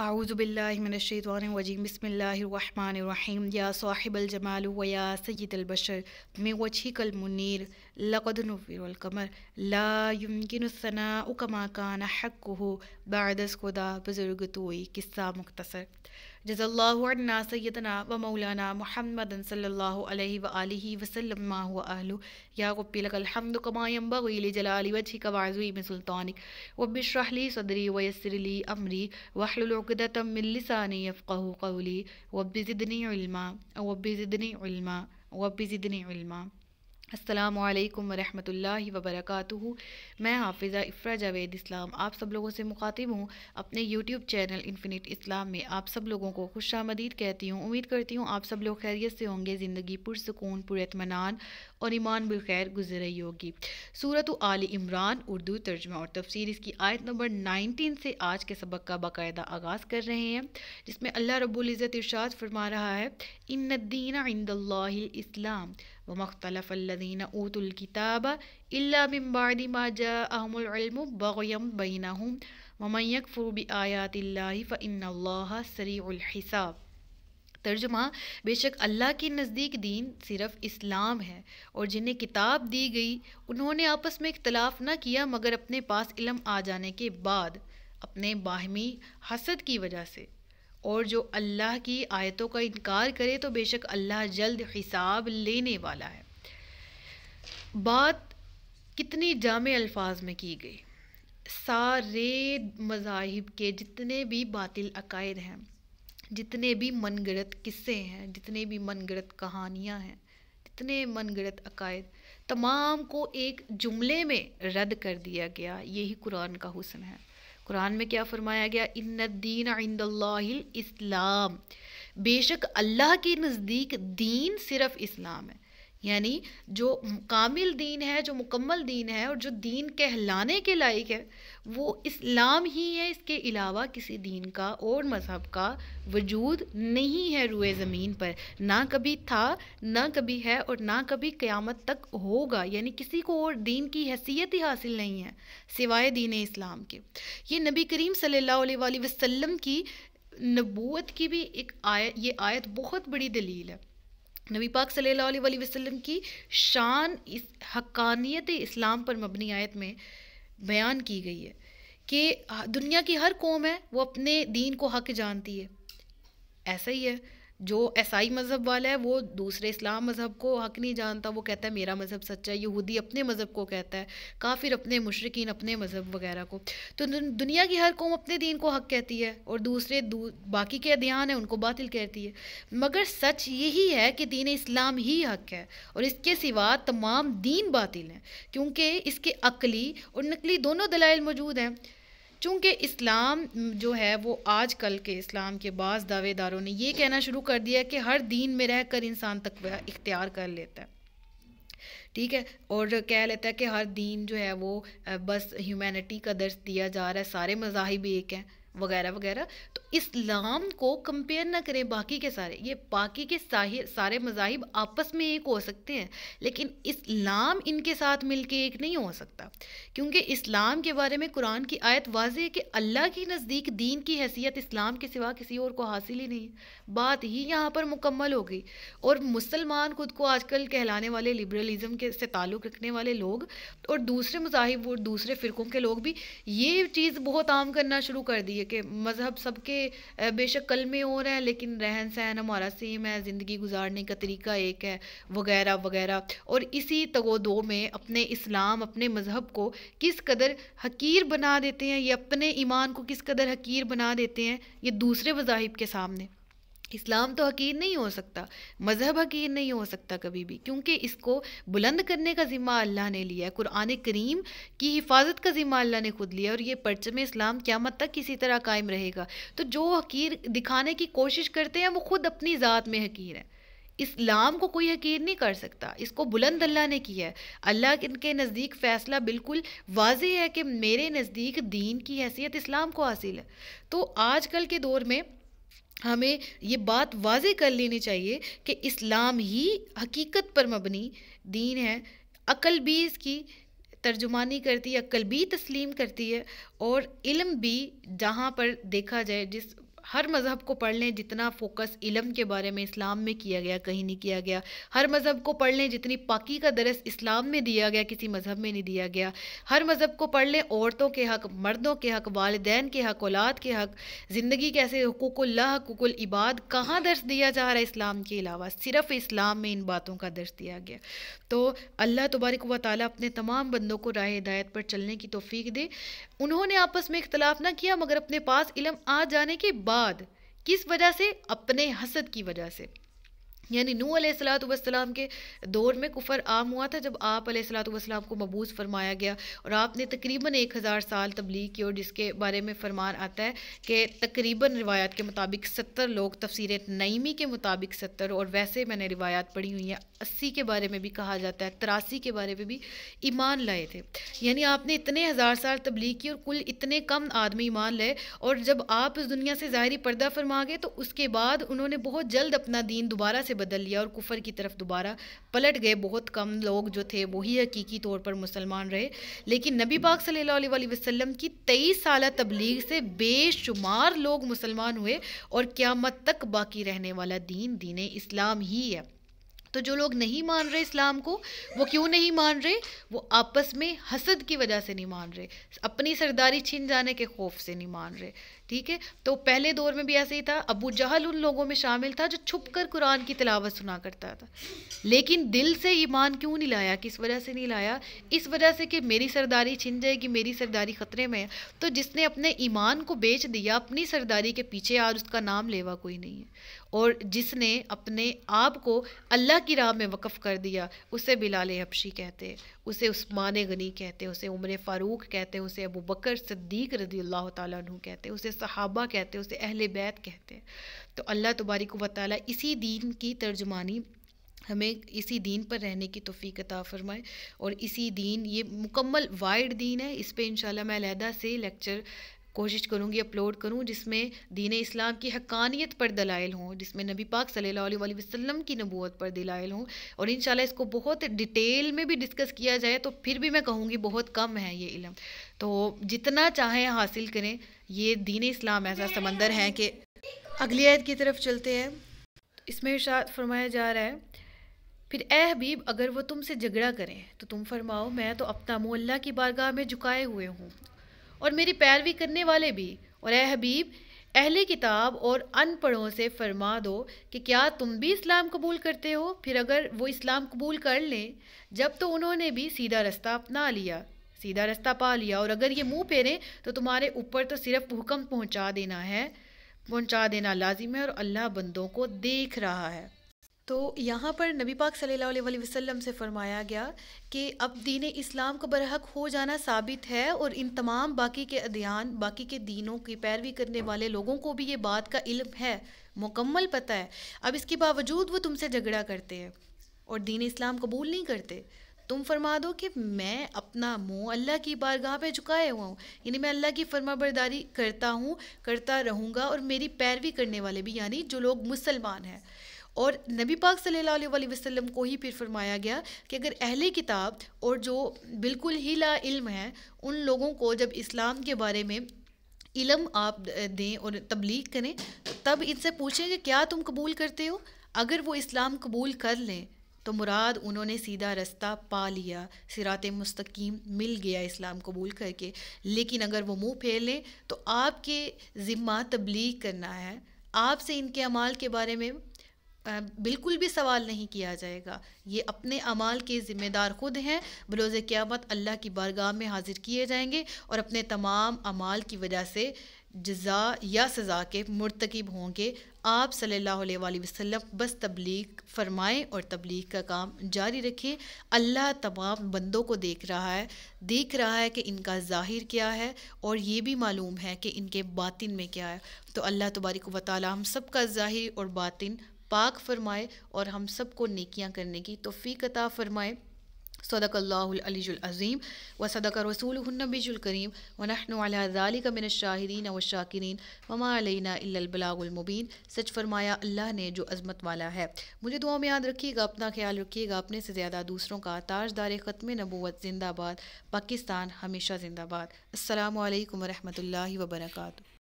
أعوذ بالله من الشيطان الرجيم بسم الله الرحمن الرحيم يا صاحب الجمال ويا سيد البشر من وجهك المنير لقد نور القمر لا يمكن الثناء كما كان حقه بعد اسکدا بزرگ توئی قصہ مختصر जज़ल्ला व मौलाना महमद सल्ला वसलम अहल या सदरी वयसरली अमरी वहलुलतमिलसानी यफ़ू कौली वब्बिज़नी वब्बिज़नी अस्सलाम वालेकुम रहमतुल्लाहि व मैं हाफिज़ा इफ़रा जावेद इस्लाम आप सब लोगों से मुखातिब हूँ अपने यूट्यूब चैनल इन्फिनिट इस्लाम में आप सब लोगों को खुश आमदीद कहती हूँ उम्मीद करती हूँ आप सब लोग खैरियत से होंगे ज़िंदगी पुरसकून पुरतमनान और ईमान बिलखैर गुजर रही होगी सूरत आल इमरान उर्दू तर्जमा और तफसीर इसकी आयत नंबर नाइनटीन से आज के सबक का बाकायदा आगाज़ कर रहे हैं जिसमें अल्लाह रबुल्ज़त इर्शाद फरमा रहा है इन दीन इंदल्लाम व मख्तलफ़ीन ऊतुल्किताब अबिम्बादी माजा अहमलम बगम हम ममयक फ़रूबी आयात फ़िन सरीसाब तर्जुमा बेशक अल्लाह के नज़दीक दीन सिर्फ इस्लाम है और जिन्हें किताब दी गई उन्होंने आपस में इख्तलाफ ना किया मगर अपने पास इलम आ जाने के बाद अपने बाहमी हसद की वजह से और जो अल्लाह की आयतों का इनकार करे तो बेशक अल्लाह जल्द हिसाब लेने वाला है बात कितनी जाम अल्फाज में की गई सारे मज़ाहिब के जितने भी बातिल अकायद हैं जितने भी मनगढ़ंत किस्से हैं जितने भी मनगढ़ंत कहानियाँ हैं जितने मनगढ़ंत अकायद तमाम को एक जुमले में रद्द कर दिया गया यही कुरान का हुसन है कुरान में क्या फरमाया गया इन दीन आइंदम इस्लाम बेशक अल्लाह के नज़दीक दीन सिर्फ इस्लाम है यानी जो कामिल दीन है जो मुकम्मल दीन है और जो दीन कहलाने के लायक है वो इस्लाम ही है इसके अलावा किसी दीन का और मज़हब का वजूद नहीं है रुए ज़मीन पर ना कभी था ना कभी है और ना कभी क़यामत तक होगा यानी किसी को और दीन की हैसियत ही हासिल नहीं है सिवाय दीन इस्लाम के ये नबी करीम सल्लल्लाहु अलैहि वसल्लम की नबूत की भी एक आयत ये आयत बहुत बड़ी दलील है नबी पाक सल्लल्लाहु अलैहि वसल्लम की शान इस हकानियत इस्लाम पर मबनी आयत में बयान की गई है कि दुनिया की हर कौम है वो अपने दीन को हक जानती है ऐसा ही है जो ईसाई मज़हब वाला है वो दूसरे इस्लाम मज़हब को हक नहीं जानता वो कहता है मेरा मज़हब सच्चा है यहूदी अपने मज़हब को कहता है काफिर अपने मुशरकिन अपने मज़हब वगैरह को तो दुनिया की हर कौम अपने दीन को हक कहती है और दूसरे दू, बाकी के अध्यान है उनको बातिल कहती है मगर सच यही है कि दीन इस्लाम ही हक है और इसके सिवा तमाम दीन बातिल हैं क्योंकि इसके अकली और नकली दोनों दलाइल मौजूद हैं चूँकि इस्लाम जो है वो आज कल के इस्लाम के बाद दावेदारों ने ये कहना शुरू कर दिया कि हर दीन में रह कर इंसान तकवा इख्तियार कर लेता है ठीक है और कह लेता है कि हर दीन जो है वो बस ह्यूमैनिटी का दर्श दिया जा रहा है सारे मजाहब एक हैं वगैरह वगैरह तो इस्लाम को कंपेयर ना करें बाकी के सारे ये बाकी के सारे मज़ाहिब आपस में एक हो सकते हैं लेकिन इस्लाम इनके साथ मिलके एक नहीं हो सकता क्योंकि इस्लाम के बारे में कुरान की आयत वाज है कि अल्लाह के नज़दीक दीन की हैसियत इस्लाम के सिवा किसी और को हासिल ही नहीं है बात ही यहाँ पर मुकम्मल हो गई और मुसलमान खुद को आजकल कहलाने वाले लिबरलिज़म के से ताल्लुक़ रखने वाले लोग और दूसरे मजाहिब और दूसरे फ़िरक़ों के लोग भी ये चीज़ बहुत आम करना शुरू कर दी है कि मज़हब सबके बेशक कल में हो रहा है लेकिन रहन सहन हमारा सेम है ज़िंदगी गुजारने का तरीका एक है वगैरह वगैरह और इसी तगोदो में अपने इस्लाम अपने मज़हब को किस कदर हकीर बना देते हैं या अपने ईमान को किस कदर हकीर बना देते हैं ये दूसरे मज़ाहब के सामने इस्लाम तो हकीर नहीं हो सकता मज़हब हकीर नहीं हो सकता कभी भी क्योंकि इसको बुलंद करने का ज़िम्मा अल्लाह ने लिया है कुरान करीम की हिफाजत का ज़िम्मा अल्लाह ने खुद लिया और ये परचम इस्लाम क्यामत तक किसी तरह कायम रहेगा तो जो हकीर दिखाने की कोशिश करते हैं वो खुद अपनी ज़ात में हकीर है इस्लाम को कोई हकीर नहीं कर सकता इसको बुलंद अल्लाह ने किया है अल्लाह के नज़दीक फ़ैसला बिल्कुल वाज है कि मेरे नज़दीक दीन की हैसियत इस्लाम को हासिल है तो आजकल के दौर में हमें ये बात वाजे कर लेनी चाहिए कि इस्लाम ही हकीकत पर मबनी दीन है अकल भी इसकी तर्जुमानी करती है अक़ल भी तस्लीम करती है और इल्म भी जहाँ पर देखा जाए जिस हर मज़हब को पढ़ लें जितना फोकस इलम के बारे में इस्लाम में किया गया कहीं नहीं किया गया हर मज़हब को पढ़ लें जितनी पाकि का दरस इस्लाम में दिया गया किसी मज़हब में नहीं दिया गया हर मज़हब को पढ़ लें औरतों के हक मर्दों के हक वालदेन के हक औलाद के हक ज़िंदगी कैसे हकूकल्ला हकूकल इबाद कहाँ दर्श दिया जा रहा है इस्लाम के अलावा सिर्फ इस्लाम में इन बातों का दर्श दिया गया तो अल्लाह तबारक व ताली अपने तमाम बंदों को राय हिदायत पर चलने की तोफ़ी दे उन्होंने आपस में इख्तलाफ ना किया मगर अपने पास इलम आ जाने के बाद बाद किस वजह से अपने हसद की वजह से यानी नू सलाम के दौर में कुफर आम हुआ था जब आप सलाम को मबूस फरमाया गया और आपने तकरीबन एक हज़ार साल तबलीग की और जिसके बारे में फरमान आता है कि तकरीबन रिवायात के मुताबिक सत्तर लोग तफसीर नईमी के मुताबिक सत्तर और वैसे मैंने रिवायात पढ़ी हुई है अस्सी के बारे में भी कहा जाता है तिरासी के बारे में भी ईमान लाए थे यानी आपने इतने हज़ार साल तबलीग की और कुल इतने कम आदमी ईमान लाए और जब आप इस दुनिया से ज़ाहरी पर्दा फरमा गए तो उसके बाद उन्होंने बहुत जल्द अपना दीन दोबारा से बदल लिया और कुफर की तरफ दोबारा पलट गए बहुत कम लोग जो थे वही हकीकी तौर पर मुसलमान रहे लेकिन नबी पाक सल्ला वसम की तेईस साल तबलीग से बेशुमार लोग मुसलमान हुए और क़्यामत तक बाकी रहने वाला दीन दीन इस्लाम ही है तो जो लोग नहीं मान रहे इस्लाम को वो क्यों नहीं मान रहे वो आपस में हसद की वजह से नहीं मान रहे अपनी सरदारी छीन जाने के खौफ से नहीं मान रहे ठीक है तो पहले दौर में भी ऐसे ही था अबू जहल उन लोगों में शामिल था जो छुप कर कुरान की तलावत सुना करता था लेकिन दिल से ईमान क्यों नहीं लाया किस वजह से नहीं लाया इस वजह से कि मेरी सरदारी छिन जाएगी मेरी सरदारी ख़तरे में है तो जिसने अपने ईमान को बेच दिया अपनी सरदारी के पीछे आज उसका नाम लेवा कोई नहीं है और जिसने अपने आप को अल्लाह की राह में वक़फ़ कर दिया उसे बिलाल हबशी कहते उसे उस्मान गनी कहते हैं उसे उम्र फ़ारूक कहते हैं उसे अबू बकर सद्दीक रजी अल्लाह तु कहते उसे सहाबा कहते उसे अहल बैत कहते तो अल्लाह तबारिक व ताली इसी दीन की तर्जमानी हमें इसी दीन पर रहने की तोफ़ी अता फ़रमाए और इसी दीन ये मुकम्मल वाइड दीन है इस पर इन मैं अलहदा से लेक्चर कोशिश करूँगी अपलोड करूँ जिसमें दीन इस्लाम की हकानियत पर दलाइल हों जिसमें नबी पाक सल्ला वसम की नबूत पर दलाइल हों और इन इसको बहुत डिटेल में भी डिस्कस किया जाए तो फिर भी मैं कहूँगी बहुत कम है ये इलम तो जितना चाहें हासिल करें ये दीन इस्लाम ऐसा समंदर है कि अगली आयत की तरफ चलते हैं इसमें शायद फरमाया जा रहा है फिर ए हबीब अगर वो तुमसे झगड़ा करें तो तुम फरमाओ मैं तो अपना मुल्ला की बारगाह में झुकाए हुए हूँ और मेरी पैरवी करने वाले भी और ए हबीब अहले किताब और अनपढ़ों से फरमा दो कि क्या तुम भी इस्लाम कबूल करते हो फिर अगर वो इस्लाम कबूल कर लें जब तो उन्होंने भी सीधा रास्ता अपना लिया सीधा रास्ता पा लिया और अगर ये मुंह फेरें तो तुम्हारे ऊपर तो सिर्फ हुक्म पहुंचा देना है पहुंचा देना लाजिम है और अल्लाह बंदों को देख रहा है तो यहाँ पर नबी पाक सल्लल्लाहु अलैहि वसल्लम से फरमाया गया कि अब दीन इस्लाम का बरहक हो जाना साबित है और इन तमाम बाकी के अध्ययन बाकी के दीनों की पैरवी करने वाले लोगों को भी ये बात का इल्म है मुकम्मल पता है अब इसके बावजूद वो तुमसे झगड़ा करते हैं और दीन इस्लाम कबूल नहीं करते तुम फरमा दो कि मैं अपना मुंह अल्लाह की बारगाह पे झुकाए हुआ हूँ यानी मैं अल्लाह की बरदारी करता हूँ करता रहूँगा और मेरी पैरवी करने वाले भी यानी जो लोग मुसलमान हैं और नबी पाक सल्लल्लाहु अलैहि वसल्लम को ही फिर फरमाया गया कि अगर अहले किताब और जो बिल्कुल ही ला इल्म है उन लोगों को जब इस्लाम के बारे में इलम आप दें और तबलीग करें तो तब इनसे पूछें कि क्या तुम कबूल करते हो अगर वो इस्लाम कबूल कर लें तो मुराद उन्होंने सीधा रास्ता पा लिया सिरात मुस्तकीम मिल गया इस्लाम कबूल करके लेकिन अगर वो मुंह फेर लें तो आपके ज़िम्मा तबलीग करना है आपसे इनके अमाल के बारे में बिल्कुल भी सवाल नहीं किया जाएगा ये अपने अमाल के ज़िम्मेदार ख़ुद हैं बलोज़ क़्यामत अल्लाह की बारगाह में हाजिर किए जाएंगे और अपने तमाम अमाल की वजह से जजा या सज़ा के मरतकब होंगे आप सल्लल्लाहु अलैहि वसल्लम बस तबलीग फरमाएं और तबलीग का काम जारी रखें अल्लाह तमाम बंदों को देख रहा है देख रहा है कि इनका ज़ाहिर क्या है और ये भी मालूम है कि इनके बातिन में क्या है तो अल्लाह तबारिक व ताली हम सब का ज़ाहिर और बातिन पाक फरमाए और हम सबको नेकियां करने की तोफ़ी अता फरमाए सदकल्लाज़ीम व सदक रसूलनबीजुलकरीम वनहनदालिक मिन शाहिदीन व शाकिरीन ममालना इल्लबलागुलमुबीन सच फरमाया अल्लाह ने जो अजमत वाला है मुझे दुआ में याद रखिएगा अपना ख्याल रखिएगा अपने से ज़्यादा दूसरों का ताजदार ख़त्म नबूत जिंदाबाद पाकिस्तान हमेशा जिंदाबाद अल्लाम वरहमल वर्का